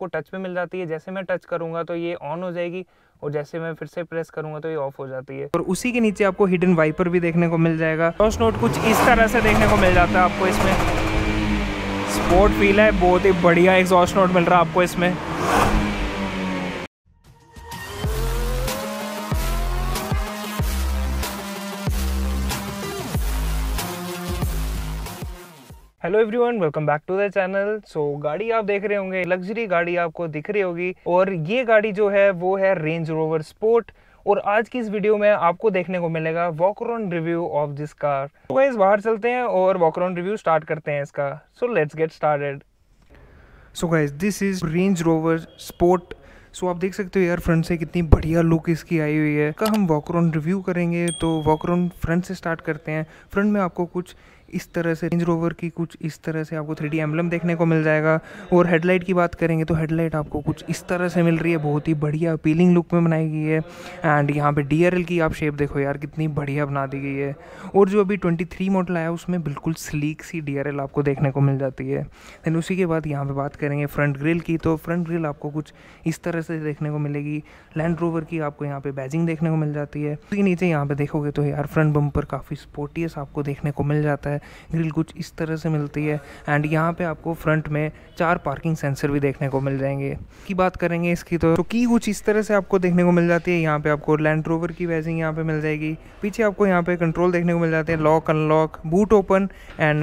आपको टच पे मिल जाती है जैसे मैं टच करूंगा तो ये ऑन हो जाएगी और जैसे मैं फिर से प्रेस करूंगा तो ये ऑफ हो जाती है और उसी के नीचे आपको हिडन वाइपर भी देखने को मिल जाएगा फर्स्ट नोट कुछ इस तरह से देखने को मिल जाता है आपको इसमें स्पोर्ट फील है बहुत ही बढ़िया एग्जॉस्ट नोट मिल रहा है आपको इसमें hello everyone welcome back to the channel so गाड़ी आप देख रहे होंगे लग्जरी गाड़ी आपको दिख रही होगी और ये गाड़ी जो है वो है रेंज रोवर स्पोर्ट और आज की इस वीडियो में आपको देखने को मिलेगा walkaround review of this car तो गाइस बाहर चलते हैं और वॉकरॉन रिव्यू स्टार्ट करते हैं इसका so let's get started so guys this is Range Rover Sport so so, आप देख सकते हो यार फ्रंट से कितनी बढ़िया लुक इसकी आई हुई है का हम वॉकरॉन रिव्यू करेंगे तो वॉकरॉन फ्रंट से स्टार्ट करते हैं फ्रंट में आपको कुछ इस तरह से रेंज रोवर की कुछ इस तरह से आपको थ्री डी एम्बलम देखने को मिल जाएगा और हेडलाइट की बात करेंगे तो हेडलाइट आपको कुछ इस तरह से मिल रही है बहुत ही बढ़िया अपीलिंग लुक में बनाई गई है एंड यहाँ पे डी की आप शेप देखो यार कितनी बढ़िया बना दी गई है और जो अभी ट्वेंटी मॉडल आया उसमें बिल्कुल स्लीक सी डी आपको देखने को मिल जाती है देन उसी के बाद यहाँ पर बात करेंगे फ्रंट ग्रिल की तो फ्रंट ग्रिल आपको कुछ इस तरह से देखने को मिलेगी लैंड रोवर की आपको यहाँ पे बैजिंग देखने को मिल जाती है उसके नीचे यहाँ पे देखोगे तो यार फ्रंट बम्पर काफ़ी स्पोर्टियस आपको देखने को मिल जाता है है ग्रिल कुछ इस तरह से मिलती है एंड यहाँ पे आपको फ्रंट में चार पार्किंग सेंसर भी देखने को मिल जाएंगे की बात करेंगे इसकी तो, तो की कुछ इस तरह से आपको देखने को मिल जाती है यहाँ पे आपको लैंड रोवर की वैजिंग यहाँ पे मिल जाएगी पीछे आपको यहाँ पे कंट्रोल देखने को मिल जाते हैं lock unlock boot open and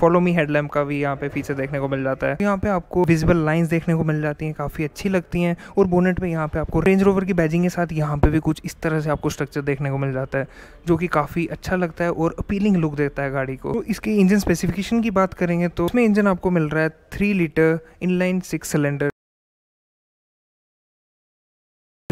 follow me headlamp का भी यहाँ पे फीचर देखने को मिल जाता है यहाँ पे आपको विजिबल लाइंस देखने को मिल जाती हैं काफ़ी अच्छी लगती हैं और बोनेट पे यहाँ पे आपको रेंज रोवर की बैजिंग के साथ यहाँ पे भी कुछ इस तरह से आपको स्ट्रक्चर देखने को मिल जाता है जो कि काफ़ी अच्छा लगता है और अपीलिंग लुक देता है गाड़ी को को तो इसकी इंजन स्पेसिफिकेशन की बात करेंगे तो इसमें इंजन आपको मिल रहा है three litre inline six cylinder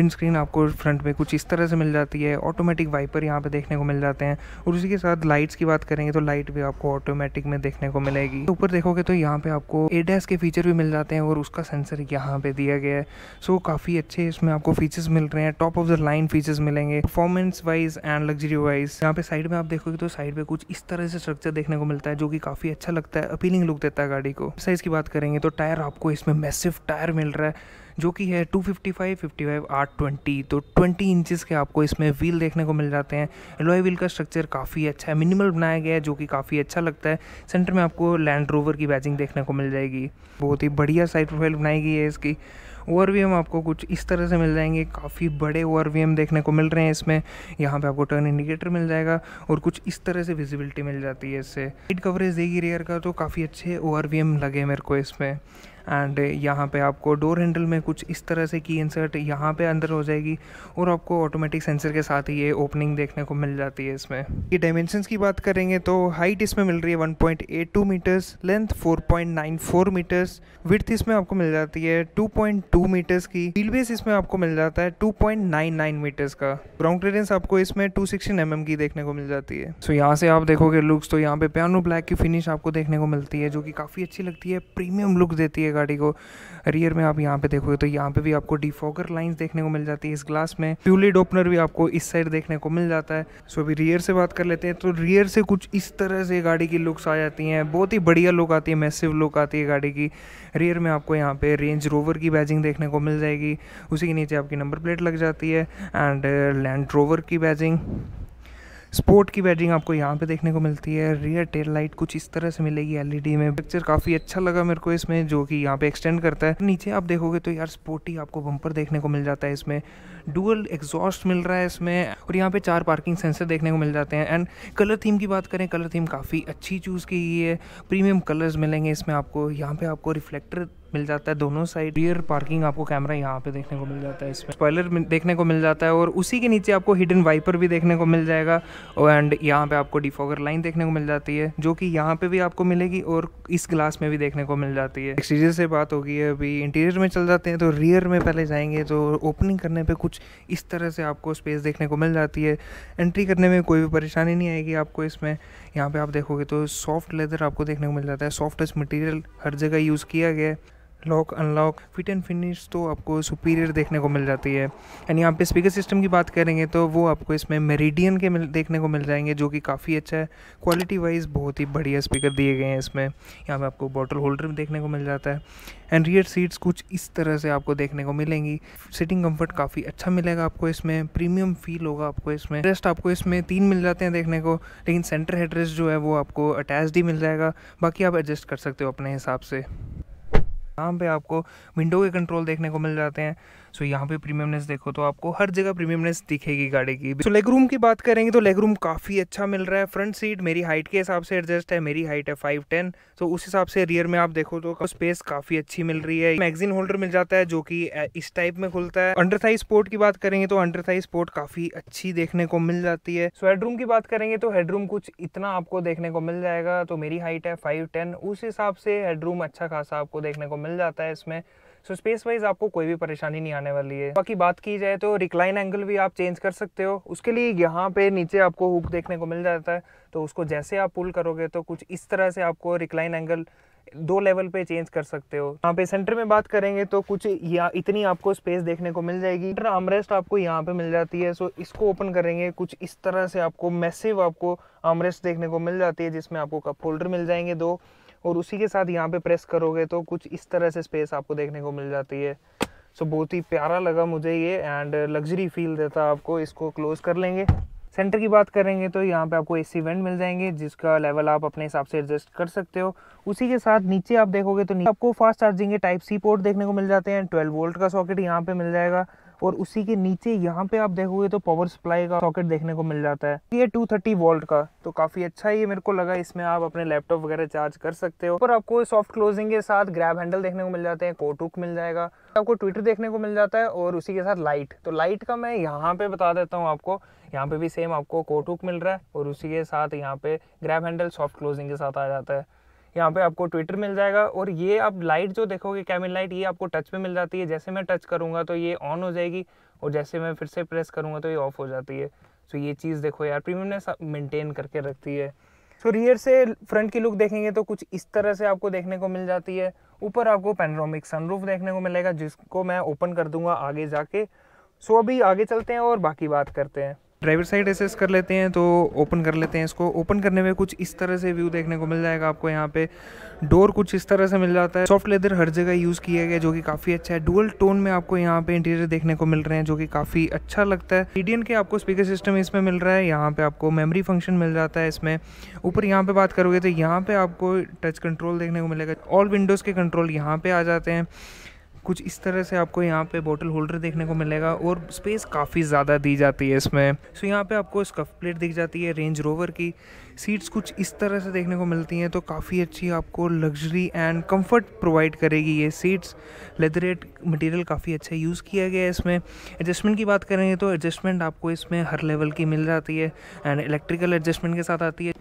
windscreen screen आपको फ्रंट में कुछ इस तरह से मिल जाती है ऑटोमेटिक वाइपर यहाँ पे देखने को मिल जाते हैं और उसी के साथ लाइट्स की बात करेंगे तो लाइट भी आपको ऑटोमेटिक में देखने को मिलेगी तो ऊपर तो देखोगे तो यहाँ पे आपको एडेस के फीचर भी मिल जाते हैं और उसका सेंसर यहाँ पे दिया गया है सो काफ़ी अच्छे इसमें आपको फीचर्स मिल रहे हैं top of the line features मिलेंगे performance wise and luxury wise यहाँ पे साइड में आप देखोगे तो साइड में कुछ इस तरह से स्ट्रक्चर देखने को मिलता है जो कि काफ़ी अच्छा लगता है अपीलिंग लुक देता है गाड़ी को साइज़ की बात करेंगे तो टायर आपको इसमें मैसिव टायर मिल रहा है जो कि है 255, 55, 820 तो 20 इंचज़ के आपको इसमें व्हील देखने को मिल जाते हैं लोहे व्हील का स्ट्रक्चर काफ़ी अच्छा है मिनिमल बनाया गया है जो कि काफ़ी अच्छा लगता है सेंटर में आपको लैंड रोवर की बैचिंग देखने को मिल जाएगी बहुत ही बढ़िया साइड प्रोफाइल बनाई गई है इसकी एम आपको कुछ इस तरह से मिल जाएंगे काफ़ी बड़े एम देखने को मिल रहे हैं इसमें यहाँ पे आपको टर्न इंडिकेटर मिल जाएगा और कुछ इस तरह से विजिबिलिटी मिल जाती है इससे हाइट कवरेज देगी रेयर का तो काफ़ी अच्छे एम लगे मेरे को इसमें एंड uh, यहाँ पे आपको डोर हैंडल में कुछ इस तरह से की इंसर्ट यहाँ पे अंदर हो जाएगी और आपको ऑटोमेटिक सेंसर के साथ ही ये ओपनिंग देखने को मिल जाती है इसमें ये डायमेंशंस की बात करेंगे तो हाइट इसमें मिल रही है 1.82 मीटर्स लेंथ 4.94 मीटर्स विथ इसमें आपको मिल जाती है 2.2 मीटर्स की व्हील बेस इसमें आपको मिल जाता है नाइन मीटर्स का ग्राउंड क्लियरेंस आपको इसमें टू एम mm की देखने को मिल जाती है सो so, यहाँ से आप देखोगे लुक्स तो यहाँ पे प्यानो ब्लैक की फिनिश आपको देखने को मिलती है जो कि काफ़ी अच्छी लगती है प्रीमियम लुक देती है गाड़ी को रियर में आप यहाँ पे देखोगे तो यहाँ पे भी आपको डिफॉगर लाइंस देखने को मिल जाती है इस ग्लास में प्यूलिड ओपनर भी आपको इस साइड देखने को मिल जाता है सो अभी रियर से बात कर लेते हैं तो रियर से कुछ इस तरह से गाड़ी की लुक्स आ जाती हैं बहुत ही बढ़िया लुक आती है मैसिव लुक आती है गाड़ी की रियर में आपको यहाँ पे रेंज रोवर की बैजिंग देखने को मिल जाएगी उसी के नीचे आपकी नंबर प्लेट लग जाती है एंड लैंड रोवर की बैजिंग स्पोर्ट की बैटरिंग आपको यहाँ पे देखने को मिलती है रियर टेल लाइट कुछ इस तरह से मिलेगी एलईडी में पिक्चर काफ़ी अच्छा लगा मेरे को इसमें जो कि यहाँ पे एक्सटेंड करता है नीचे आप देखोगे तो यार स्पोर्टी आपको बम्पर देखने को मिल जाता है इसमें डुअल एग्जॉस्ट मिल रहा है इसमें और यहाँ पे चार पार्किंग सेंसर देखने को मिल जाते हैं एंड कलर थीम की बात करें कलर थीम काफ़ी अच्छी चूज़ की गई है प्रीमियम कलर्स मिलेंगे इसमें आपको यहाँ पर आपको रिफ्लेक्टर मिल जाता है दोनों साइड रियर पार्किंग आपको कैमरा यहाँ पे देखने को मिल जाता है इसमें स्पॉयलर देखने को मिल जाता है और उसी के नीचे आपको हिडन वाइपर भी देखने को मिल जाएगा और एंड यहाँ पे आपको डिफॉगर लाइन देखने को मिल जाती है जो कि यहाँ पे भी आपको मिलेगी और इस ग्लास में भी देखने को मिल जाती है एक्सटीरियर से बात होगी अभी इंटीरियर में चल जाते हैं तो रियर में पहले जाएंगे तो ओपनिंग करने पर कुछ इस तरह से आपको स्पेस देखने को मिल जाती है एंट्री करने में कोई भी परेशानी नहीं आएगी आपको इसमें यहाँ पर आप देखोगे तो सॉफ्ट लेदर आपको देखने को मिल जाता है सॉफ्ट मटीरियल हर जगह यूज़ किया गया है lock unlock fit and finish तो आपको सुपीरियर देखने को मिल जाती है एंड यहाँ पे स्पीकर सिस्टम की बात करेंगे तो वो आपको इसमें मेरिडियन के मिल देखने को मिल जाएंगे जो कि काफ़ी अच्छा है क्वालिटी वाइज बहुत ही बढ़िया स्पीकर दिए गए हैं इसमें यहाँ पे आपको बॉटल होल्डर भी देखने को मिल जाता है एंड रियर सीट्स कुछ इस तरह से आपको देखने को मिलेंगी सिटिंग कम्फर्ट काफ़ी अच्छा मिलेगा आपको इसमें प्रीमियम फील होगा आपको इसमें रेस्ट आपको इसमें तीन मिल जाते हैं देखने को लेकिन सेंटर हेडरेस्ट जो है वो आपको अटैच ही मिल जाएगा बाकी आप एडजस्ट कर सकते हो अपने हिसाब से यहाँ पे आपको विंडो के कंट्रोल देखने को मिल जाते हैं सो यहाँ पे प्रीमियमनेस देखो तो आपको हर जगह प्रीमियमनेस दिखेगी गाड़ी की सो लेग रूम की बात करेंगे तो लेग रूम काफ़ी अच्छा मिल रहा है फ्रंट सीट मेरी हाइट के हिसाब से एडजस्ट है मेरी हाइट है फाइव टेन तो उस हिसाब से रियर में आप देखो तो स्पेस काफ़ी अच्छी मिल रही है मैगजीन होल्डर मिल जाता है जो कि इस टाइप में खुलता है अंडर थाई स्पोर्ट की बात करेंगे तो अंडर थाई स्पोर्ट काफ़ी अच्छी देखने को मिल जाती है सो हेडरूम की बात करेंगे तो हेडरूम कुछ इतना आपको देखने को मिल जाएगा तो मेरी हाइट है फाइव उस हिसाब से हेडरूम अच्छा खासा आपको देखने को मिल मिल जाता है इसमें सो स्पेस वाइज आपको कोई भी परेशानी नहीं आने वाली है बाकी बात की जाए तो रिक्लाइन एंगल भी आप चेंज कर सकते हो उसके लिए यहाँ पे नीचे आपको हुक देखने को मिल जाता है तो उसको जैसे आप पुल करोगे तो कुछ इस तरह से आपको रिक्लाइन एंगल दो लेवल पे चेंज कर सकते हो यहाँ पे सेंटर में बात करेंगे तो कुछ या इतनी आपको स्पेस देखने को मिल जाएगी आमरेस्ट आपको यहाँ पे मिल जाती है सो इसको ओपन करेंगे कुछ इस तरह से आपको मैसिव आपको आमरेस्ट देखने को मिल जाती है जिसमें आपको कप होल्डर मिल जाएंगे दो और उसी के साथ यहाँ पे प्रेस करोगे तो कुछ इस तरह से स्पेस आपको देखने को मिल जाती है सो so, बहुत ही प्यारा लगा मुझे ये एंड लग्जरी फील देता आपको इसको क्लोज़ कर लेंगे सेंटर की बात करेंगे तो यहाँ पे आपको एसी वेंट मिल जाएंगे जिसका लेवल आप अपने हिसाब से एडजस्ट कर सकते हो उसी के साथ नीचे आप देखोगे तो नीचे आपको फास्ट चार्जिंग के टाइप सी पोर्ट देखने को मिल जाते हैं ट्वेल्व वोल्ट का सॉकेट यहाँ पे मिल जाएगा और उसी के नीचे यहाँ पे आप देखोगे तो पावर सप्लाई का सॉकेट देखने को मिल जाता है ये 230 वोल्ट का तो काफ़ी अच्छा ये मेरे को लगा इसमें आप अपने लैपटॉप वगैरह चार्ज कर सकते हो और आपको सॉफ्ट क्लोजिंग के साथ ग्रैब हैंडल देखने को मिल जाते हैं कोटुक मिल जाएगा आपको ट्विटर देखने को मिल जाता है और उसी के साथ लाइट तो लाइट का मैं यहाँ पे बता देता हूँ आपको यहाँ पे भी सेम आपको कोटुक मिल रहा है और उसी के साथ यहाँ पे ग्रैब हैंडल सॉफ्ट क्लोजिंग के साथ आ जाता है यहाँ पे आपको ट्विटर मिल जाएगा और ये आप लाइट जो देखोगे कैमिन लाइट ये आपको टच पे मिल जाती है जैसे मैं टच करूँगा तो ये ऑन हो जाएगी और जैसे मैं फिर से प्रेस करूँगा तो ये ऑफ हो जाती है सो ये चीज़ देखो यार प्रीमियम ने मेनटेन करके रखती है सो रियर से फ्रंट की लुक देखेंगे तो कुछ इस तरह से आपको देखने को मिल जाती है ऊपर आपको पेनरोमिक सनरूफ देखने को मिलेगा जिसको मैं ओपन कर दूंगा आगे जाके सो so, अभी आगे चलते हैं और बाकी बात करते हैं ड्राइवर साइड एसेस कर लेते हैं तो ओपन कर लेते हैं इसको ओपन करने में कुछ इस तरह से व्यू देखने को मिल जाएगा आपको यहाँ पे डोर कुछ इस तरह से मिल जाता है सॉफ्ट लेदर हर जगह यूज़ किया गया जो कि काफ़ी अच्छा है डुअल टोन में आपको यहाँ पे इंटीरियर देखने को मिल रहे हैं जो कि काफ़ी अच्छा लगता है मीडियन के आपको स्पीकर सिस्टम इसमें मिल रहा है यहाँ पर आपको मेमरी फंक्शन मिल जाता है इसमें ऊपर यहाँ पर बात करोगे तो यहाँ पर आपको टच कंट्रोल देखने को मिलेगा ऑल विंडोज़ के कंट्रोल यहाँ पर आ जाते हैं कुछ इस तरह से आपको यहाँ पे बोतल होल्डर देखने को मिलेगा और स्पेस काफ़ी ज़्यादा दी जाती है इसमें सो यहाँ पे आपको स्कफ प्लेट दिख जाती है रेंज रोवर की सीट्स कुछ इस तरह से देखने को मिलती हैं तो काफ़ी अच्छी आपको लग्जरी एंड कंफर्ट प्रोवाइड करेगी ये सीट्स लेदरेट मटेरियल काफ़ी अच्छा यूज़ किया गया है इसमें एडजस्टमेंट की बात करेंगे तो एडजस्टमेंट आपको इसमें हर लेवल की मिल जाती है एंड इलेक्ट्रिकल एडजस्टमेंट के साथ आती है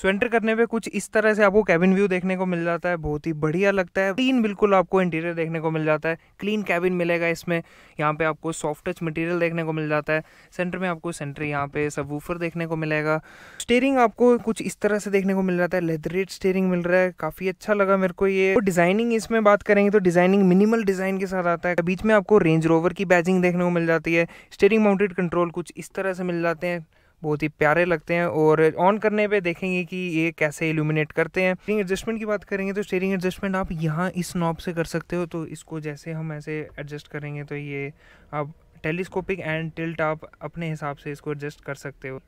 सो एंटर करने पे कुछ इस तरह से आपको कैबिन व्यू देखने को मिल जाता है बहुत ही बढ़िया लगता है क्लीन बिल्कुल आपको इंटीरियर देखने को मिल जाता है क्लीन कैबिन मिलेगा इसमें यहाँ पे आपको सॉफ्ट टच मटेरियल देखने को मिल जाता है सेंटर में आपको सेंटर यहाँ पे सब देखने को मिलेगा स्टेयरिंग आपको कुछ इस तरह से देखने को मिल जाता है लेदरेट स्टेयरिंग मिल रहा है काफ़ी अच्छा लगा मेरे को ये डिज़ाइनिंग तो इसमें बात करेंगे तो डिज़ाइनिंग मिनिमल डिज़ाइन के साथ आता है बीच में आपको रेंज रोवर की बैजिंग देखने को मिल जाती है स्टेयरिंग माउंटेड कंट्रोल कुछ इस तरह से मिल जाते हैं बहुत ही प्यारे लगते हैं और ऑन करने पे देखेंगे कि ये कैसे इल्यूमिनेट करते हैं स्टेरिंग एडजस्टमेंट की बात करेंगे तो स्टेरिंग एडजस्टमेंट आप यहाँ इस नॉब से कर सकते हो तो इसको जैसे हम ऐसे एडजस्ट करेंगे तो ये आप टेलीस्कोपिक एंड टिल्ट आप अपने हिसाब से इसको एडजस्ट कर सकते हो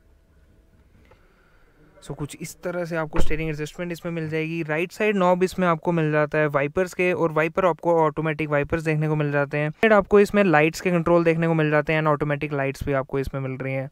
सो so, कुछ इस तरह से आपको स्टेयरिंग एडजस्टमेंट इसमें मिल जाएगी राइट साइड नॉब इसमें आपको मिल जाता है वाइपर्स के और वाइपर आपको ऑटोमेटिक वाइपर्स देखने को मिल जाते हैं आपको इसमें लाइट्स के कंट्रोल देखने को मिल जाते हैं एंड ऑटोमेटिक लाइट्स भी आपको इसमें मिल रही हैं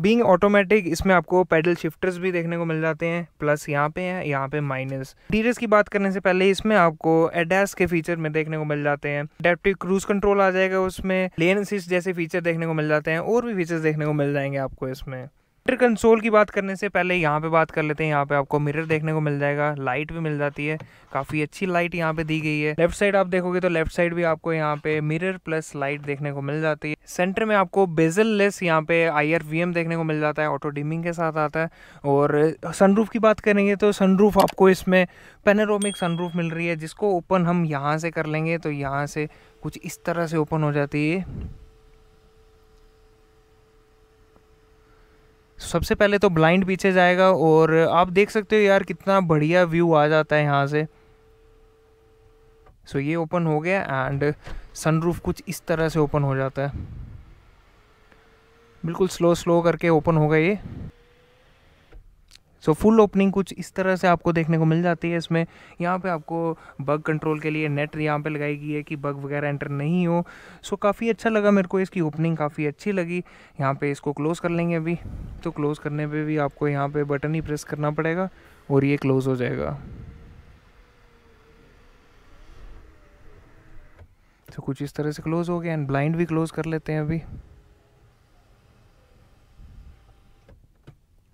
बींग ऑटोमेटिक इसमें आपको पेडल शिफ्टर्स भी देखने को मिल जाते हैं प्लस यहाँ पे है यहाँ पे माइनस इंटीरियर्स की बात करने से पहले इसमें आपको एडेस के फीचर में देखने को मिल जाते हैं डेप्टिव क्रूज कंट्रोल आ जाएगा उसमें लेन जैसे फीचर देखने को मिल जाते हैं और भी फीचर्स देखने को मिल जाएंगे आपको इसमें सेंटर कंसोल की बात करने से पहले यहाँ पे बात कर लेते हैं यहाँ पे आपको मिरर देखने को मिल जाएगा लाइट भी मिल जाती है काफ़ी अच्छी लाइट यहाँ पे दी गई है लेफ्ट साइड आप देखोगे तो लेफ्ट साइड भी आपको यहाँ पे मिरर प्लस लाइट देखने को मिल जाती है सेंटर में आपको बेजल लेस यहाँ पे आई देखने को मिल जाता है ऑटो डिमिंग के साथ आता है और सनरूफ की बात करेंगे तो सनरूफ आपको इसमें पेनारोमिक सनरूफ मिल रही है जिसको ओपन हम यहाँ से कर लेंगे तो यहाँ से कुछ इस तरह से ओपन हो जाती है सबसे पहले तो ब्लाइंड पीछे जाएगा और आप देख सकते हो यार कितना बढ़िया व्यू आ जाता है यहाँ से सो so, ये ओपन हो गया एंड सनरूफ कुछ इस तरह से ओपन हो जाता है बिल्कुल स्लो स्लो करके ओपन होगा ये सो फुल ओपनिंग कुछ इस तरह से आपको देखने को मिल जाती है इसमें यहाँ पे आपको बग कंट्रोल के लिए नेट यहाँ पे लगाई गई है कि बग वगैरह एंटर नहीं हो सो काफ़ी अच्छा लगा मेरे को इसकी ओपनिंग काफ़ी अच्छी लगी यहाँ पे इसको क्लोज़ कर लेंगे अभी तो क्लोज़ करने पे भी आपको यहाँ पे बटन ही प्रेस करना पड़ेगा और ये क्लोज़ हो जाएगा तो कुछ इस तरह से क्लोज़ हो गया एंड ब्लाइंड भी क्लोज़ कर लेते हैं अभी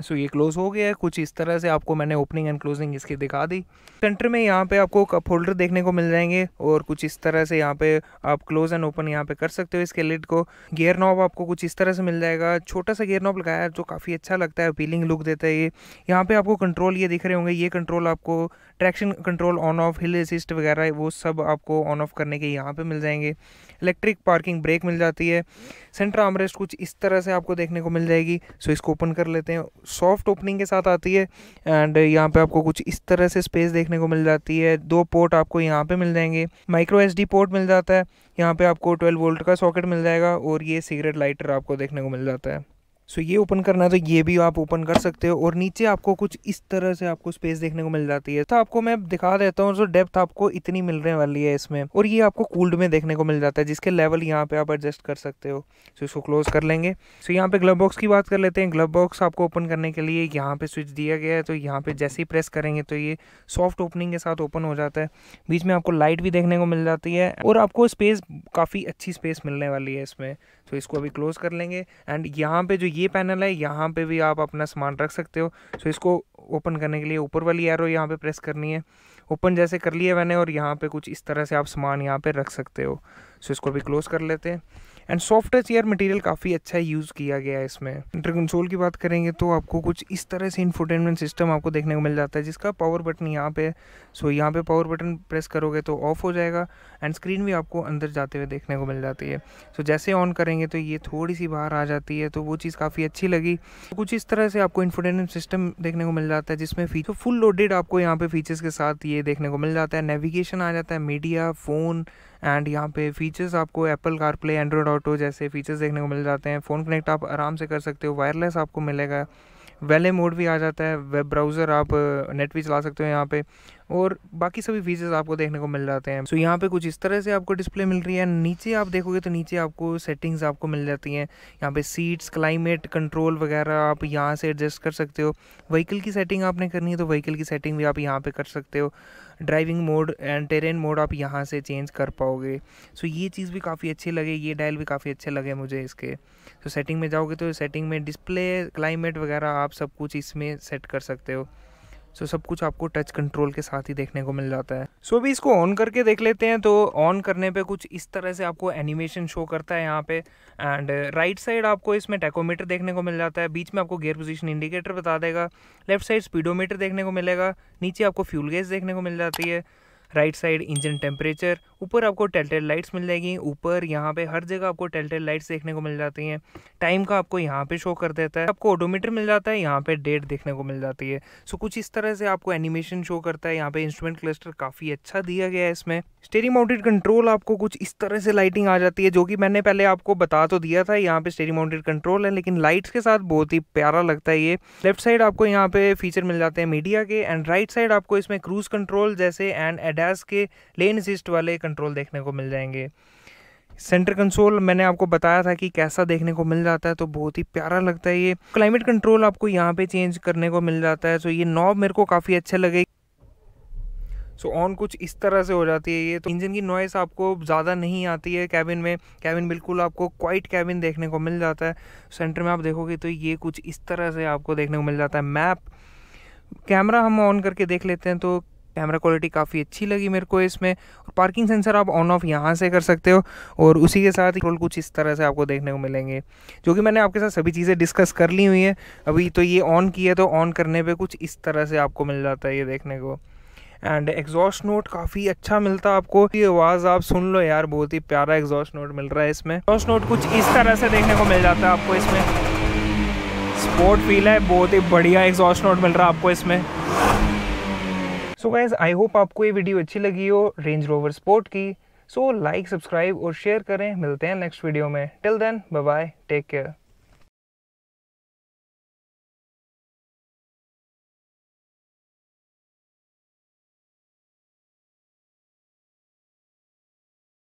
सो ये क्लोज़ हो गया है कुछ इस तरह से आपको मैंने ओपनिंग एंड क्लोजिंग इसकी दिखा दी सेंटर में यहाँ पे आपको कप होल्डर देखने को मिल जाएंगे और कुछ इस तरह से यहाँ पे आप क्लोज एंड ओपन यहाँ पे कर सकते हो इसके लिड को गियर नॉब आपको कुछ इस तरह से मिल जाएगा छोटा सा गियर नॉब लगाया जो काफ़ी अच्छा लगता है अपीलिंग लुक देता है ये यहाँ पर आपको कंट्रोल ये दिख रहे होंगे ये कंट्रोल आपको traction control on off hill assist वगैरह वो सब आपको ऑन ऑफ करने के यहाँ पे मिल जाएंगे इलेक्ट्रिक पार्किंग ब्रेक मिल जाती है सेंटर आमरेस्ट कुछ इस तरह से आपको देखने को मिल जाएगी सो इसको ओपन कर लेते हैं सॉफ्ट ओपनिंग के साथ आती है एंड यहाँ पे आपको कुछ इस तरह से स्पेस देखने को मिल जाती है दो पोर्ट आपको यहाँ पे मिल जाएंगे माइक्रो एस पोर्ट मिल जाता है यहाँ पे आपको 12 वोल्ट का सॉकेट मिल जाएगा और ये सिगरेट लाइटर आपको देखने को मिल जाता है सो ये ओपन करना है तो ये भी आप ओपन कर सकते हो और नीचे आपको कुछ इस तरह से आपको स्पेस देखने को मिल जाती है तो आपको मैं दिखा देता हूँ जो डेप्थ आपको इतनी मिलने वाली है इसमें और ये आपको कूल्ड में देखने को मिल जाता है जिसके लेवल यहाँ पे आप एडजस्ट कर सकते हो सो इसको क्लोज कर लेंगे सो यहाँ पे ग्लव बॉक्स की बात कर लेते हैं ग्लव बॉक्स आपको ओपन करने के लिए यहाँ पे स्विच दिया गया है तो यहाँ पे जैसे ही प्रेस करेंगे तो ये सॉफ्ट ओपनिंग के साथ ओपन हो जाता है बीच में आपको लाइट भी देखने को मिल जाती है और आपको स्पेस काफ़ी अच्छी स्पेस मिलने वाली है इसमें तो इसको अभी क्लोज कर लेंगे एंड यहाँ पे जो ये पैनल है यहाँ पे भी आप अपना सामान रख सकते हो सो इसको ओपन करने के लिए ऊपर वाली एरो यहाँ पे प्रेस करनी है ओपन जैसे कर लिया मैंने और यहाँ पे कुछ इस तरह से आप सामान यहाँ पे रख सकते हो सो इसको भी क्लोज़ कर लेते हैं एंड सॉफ्ट टच यार मटेरियल काफ़ी अच्छा यूज़ किया गया है इसमें इंटर कंसोल की बात करेंगे तो आपको कुछ इस तरह से इन्फोटेनमेंट सिस्टम आपको देखने को मिल जाता है जिसका पावर बटन यहाँ पे सो यहाँ पे पावर बटन प्रेस करोगे तो ऑफ हो जाएगा एंड स्क्रीन भी आपको अंदर जाते हुए देखने को मिल जाती है सो जैसे ऑन करेंगे तो ये थोड़ी सी बाहर आ जाती है तो वो चीज़ काफ़ी अच्छी लगी कुछ इस तरह से आपको इन्फोटेनमेंट सिस्टम देखने को मिल जाता है जिसमें फीचर फुल लोडेड आपको यहाँ पे फीचर्स के साथ ये देखने को मिल जाता है नेविगेशन आ जाता है मीडिया फ़ोन एंड यहाँ पे फीचर्स आपको Apple CarPlay Android Auto जैसे फीचर्स देखने को मिल जाते हैं फ़ोन कनेक्ट आप आराम से कर सकते हो वायरलेस आपको मिलेगा वेले मोड भी आ जाता है वेब ब्राउज़र आप नेट uh, भी चला सकते हो यहाँ पे और बाकी सभी फीचर्स आपको देखने को मिल जाते हैं सो so, यहाँ पे कुछ इस तरह से आपको डिस्प्ले मिल रही है नीचे आप देखोगे तो नीचे आपको सेटिंग्स आपको मिल जाती हैं यहाँ पे सीट्स क्लाइमेट कंट्रोल वगैरह आप यहाँ से एडजस्ट कर सकते हो व्हीकल की सेटिंग आपने करनी है तो व्हीकल की सेटिंग भी आप यहाँ पर कर सकते हो driving mode and terrain mode आप यहाँ से चेंज कर पाओगे सो ये चीज़ भी काफ़ी अच्छी लगे ये डायल भी काफ़ी अच्छे लगे मुझे इसके तो सेटिंग में जाओगे तो सेटिंग में डिस्प्ले क्लाइमेट वगैरह आप सब कुछ इसमें सेट कर सकते हो सो सब कुछ आपको टच कंट्रोल के साथ ही देखने को मिल जाता है सो अभी इसको ऑन करके देख लेते हैं तो ऑन करने पे कुछ इस तरह से आपको एनिमेशन शो करता है यहाँ पे एंड राइट साइड आपको इसमें टेकोमीटर देखने को मिल जाता है बीच में आपको गेयर पोजीशन इंडिकेटर बता देगा लेफ्ट साइड स्पीडोमीटर देखने को मिलेगा नीचे आपको फ्यूल गैस देखने को मिल जाती है राइट साइड इंजन टेम्परेचर ऊपर आपको टेलटेल लाइट्स मिल जाएगी ऊपर यहाँ पे हर जगह आपको टेलटेल लाइट्स देखने को मिल जाती हैं टाइम का आपको यहाँ पे शो कर देता है आपको ऑडोमीटर मिल जाता है यहाँ पे डेट देखने को मिल जाती है सो कुछ इस तरह से आपको एनिमेशन शो करता है यहाँ पे इंस्ट्रूमेंट क्लस्टर काफ़ी अच्छा दिया गया है इसमें स्टेरी माउंटेड कंट्रोल आपको कुछ इस तरह से लाइटिंग आ जाती है जो कि मैंने पहले आपको बता तो दिया था यहाँ पे स्टेरी माउंटेड कंट्रोल है लेकिन लाइट्स के साथ बहुत ही प्यारा लगता है ये लेफ्ट साइड आपको यहाँ पे फीचर मिल जाते हैं मीडिया के एंड राइट साइड आपको इसमें क्रूज कंट्रोल जैसे एंड एनास के लेन सिस्ट वाले कंट्रोल देखने को मिल जाएंगे सेंटर कंसोल मैंने आपको बताया था कि कैसा देखने को मिल जाता है तो बहुत ही प्यारा लगता है ये क्लाइमेट कंट्रोल आपको यहाँ पे चेंज करने को मिल जाता है सो तो ये नॉब मेरे को काफ़ी अच्छे लगे सो ऑन कुछ इस तरह से हो जाती है ये तो इंजन की नॉइस आपको ज़्यादा नहीं आती है कैबिन में कैबिन बिल्कुल आपको क्वाइट कैबिन देखने को मिल जाता है सेंटर में आप देखोगे तो ये कुछ इस तरह से आपको देखने को मिल जाता है मैप कैमरा हम ऑन करके देख लेते हैं तो कैमरा क्वालिटी काफ़ी अच्छी लगी मेरे को इसमें और पार्किंग सेंसर आप ऑन ऑफ यहाँ से कर सकते हो और उसी के साथ रोल कुछ इस तरह से आपको देखने को मिलेंगे जो कि मैंने आपके साथ सभी चीज़ें डिस्कस कर ली हुई हैं अभी तो ये ऑन किया तो ऑन करने पर कुछ इस तरह से आपको मिल जाता है ये देखने को एंड एग्जॉस्ट नोट काफ़ी अच्छा मिलता है आपको ये आवाज़ आप सुन लो यार बहुत ही प्यारा एग्जॉस्ट नोट मिल रहा है इसमें एग्जॉस्ट नोट कुछ इस तरह से देखने को मिल जाता है आपको इसमें स्पोर्ट फील है बहुत ही बढ़िया एग्जॉस्ट नोट मिल रहा है आपको इसमें सो गैज़ आई होप आपको ये वीडियो अच्छी लगी हो रेंज रोवर स्पोर्ट की सो लाइक सब्सक्राइब और शेयर करें मिलते हैं नेक्स्ट वीडियो में till then bye take care